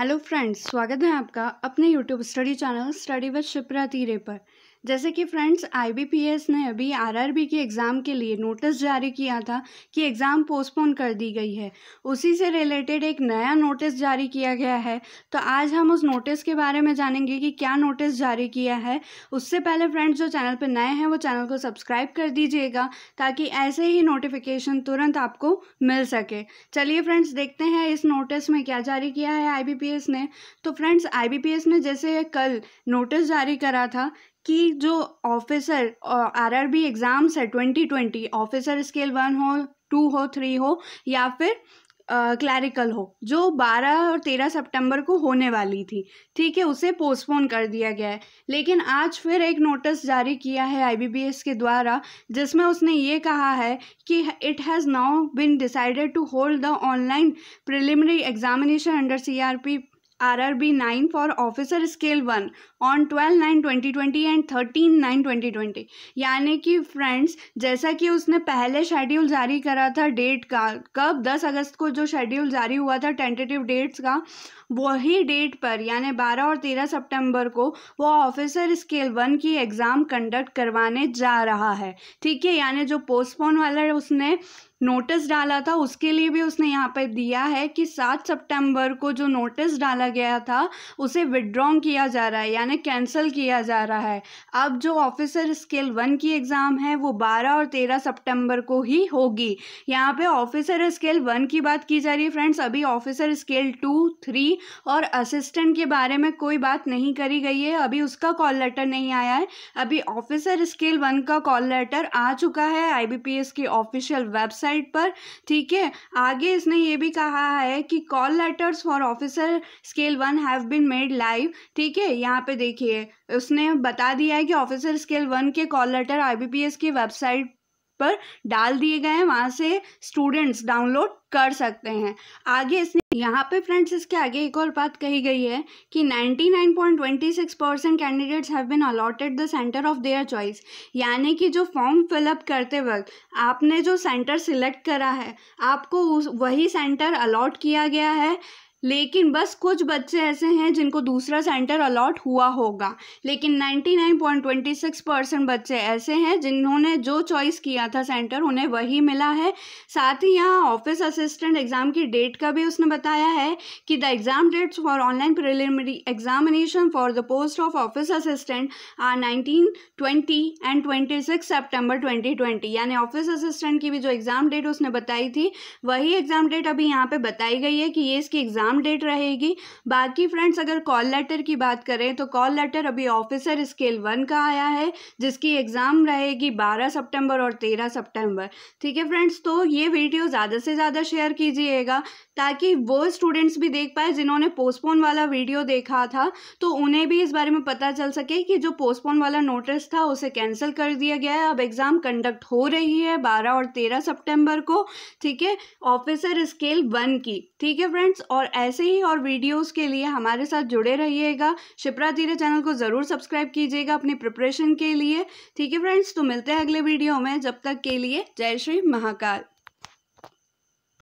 hello friends स्वागत है आपका अपने YouTube study channel study with Shipra तीरे पर जैसे कि फ्रेंड्स आईबीपीएस ने अभी आरआरबी के एग्ज़ाम के लिए नोटिस जारी किया था कि एग्ज़ाम पोस्टपोन कर दी गई है उसी से रिलेटेड एक नया नोटिस जारी किया गया है तो आज हम उस नोटिस के बारे में जानेंगे कि क्या नोटिस जारी किया है उससे पहले फ्रेंड्स जो चैनल पर नए हैं वो चैनल को सब्सक्राइब कर दीजिएगा ताकि ऐसे ही नोटिफिकेशन तुरंत आपको मिल सके चलिए फ्रेंड्स देखते हैं इस नोटिस में क्या जारी किया है आई ने तो फ्रेंड्स आई ने जैसे कल नोटिस जारी करा था कि जो officer R R B exams है twenty twenty officer scale one हो टू हो थ्री हो या फिर क्लैरिकल uh, हो जो 12 और 13 सितंबर को होने वाली थी ठीक है उसे पोस्टपोन कर दिया गया है लेकिन आज फिर एक नोटिस जारी किया है आईबीबीएस के द्वारा जिसमें उसने ये कहा है कि it has now been decided to hold the online preliminary examination under CRP R R B nine for officer scale one on twelve nine twenty twenty and thirteen nine twenty twenty यानी कि friends जैसा कि उसने पहले schedule जारी करा था date का कब दस अगस्त को जो शेड्यूल जारी हुआ था टेंटेटिव डेट्स का वही डेट पर यानी बारह और तेरह सेप्टेम्बर को वो ऑफिसर स्केल वन की एग्ज़ाम कंडक्ट करवाने जा रहा है ठीक है यानी जो पोस्टपोन वाला उसने नोटिस डाला था उसके लिए भी उसने यहाँ पर दिया है कि सात सितंबर को जो नोटिस डाला गया था उसे विड्रॉ किया जा रहा है यानी कैंसिल किया जा रहा है अब जो ऑफिसर स्केल वन की एग्ज़ाम है वो बारह और तेरह सितंबर को ही होगी यहाँ पे ऑफिसर स्केल वन की बात की जा रही है फ्रेंड्स अभी ऑफिसर स्केल टू थ्री और असिस्टेंट के बारे में कोई बात नहीं करी गई है अभी उसका कॉल लेटर नहीं आया है अभी ऑफिसर स्केल वन का कॉल लेटर आ चुका है आई की ऑफिशियल वेबसाइट वेबसाइट पर ठीक है आगे इसने ये भी कहा है कि call letters for officer scale one have been made live ठीक है यहाँ पे देखिए उसने बता दिया है कि ऑफिसर स्केल वन के कॉल लेटर आईबीपीएस की वेबसाइट पर डाल दिए गए हैं वहां से स्टूडेंट्स डाउनलोड कर सकते हैं आगे इसने यहाँ पे फ्रेंड्स इसके आगे एक और बात कही गई है कि 99.26 percent candidates have been allotted the centre of their choice यानी कि जो फॉर्म फिलअप करते वक्त आपने जो सेंटर सिलेक्ट करा है आपको उस वही सेंटर अलॉट किया गया है लेकिन बस कुछ बच्चे ऐसे हैं जिनको दूसरा सेंटर अलॉट हुआ होगा लेकिन 99.26 परसेंट बच्चे ऐसे हैं जिन्होंने जो चॉइस किया था सेंटर उन्हें वही मिला है साथ ही यहाँ ऑफिस असिस्टेंट एग्ज़ाम की डेट का भी उसने बताया है कि the exam dates for online preliminary examination for the post of office assistant are nineteen twenty and twenty six September twenty twenty यानी ऑफिस असिस्टेंट की भी जो एग्ज़ाम डेट उसने बताई थी वही एग्ज़ाम डेट अभी यहाँ पर बताई गई है कि ये इसकी एग्ज़ाम एग्ज़ाम डेट रहेगी बाकी फ्रेंड्स अगर कॉल लेटर की बात करें तो कॉल लेटर अभी ऑफिसर स्केल वन का आया है जिसकी एग्ज़ाम रहेगी बारह सितंबर और तेरह सितंबर ठीक है फ्रेंड्स तो ये वीडियो ज़्यादा से ज़्यादा शेयर कीजिएगा ताकि वो स्टूडेंट्स भी देख पाए जिन्होंने पोस्टपोन वाला वीडियो देखा था तो उन्हें भी इस बारे में पता चल सके कि जो पोस्टपोन वाला नोटिस था उसे कैंसिल कर दिया गया है अब एग्ज़ाम कंडक्ट हो रही है 12 और 13 सितंबर को ठीक है ऑफिसर स्केल वन की ठीक है फ्रेंड्स और ऐसे ही और वीडियोस के लिए हमारे साथ जुड़े रहिएगा शिप्रा धीरे चैनल को ज़रूर सब्सक्राइब कीजिएगा अपनी प्रिपरेशन के लिए ठीक है फ्रेंड्स तो मिलते हैं अगले वीडियो में जब तक के लिए जय श्री महाकाल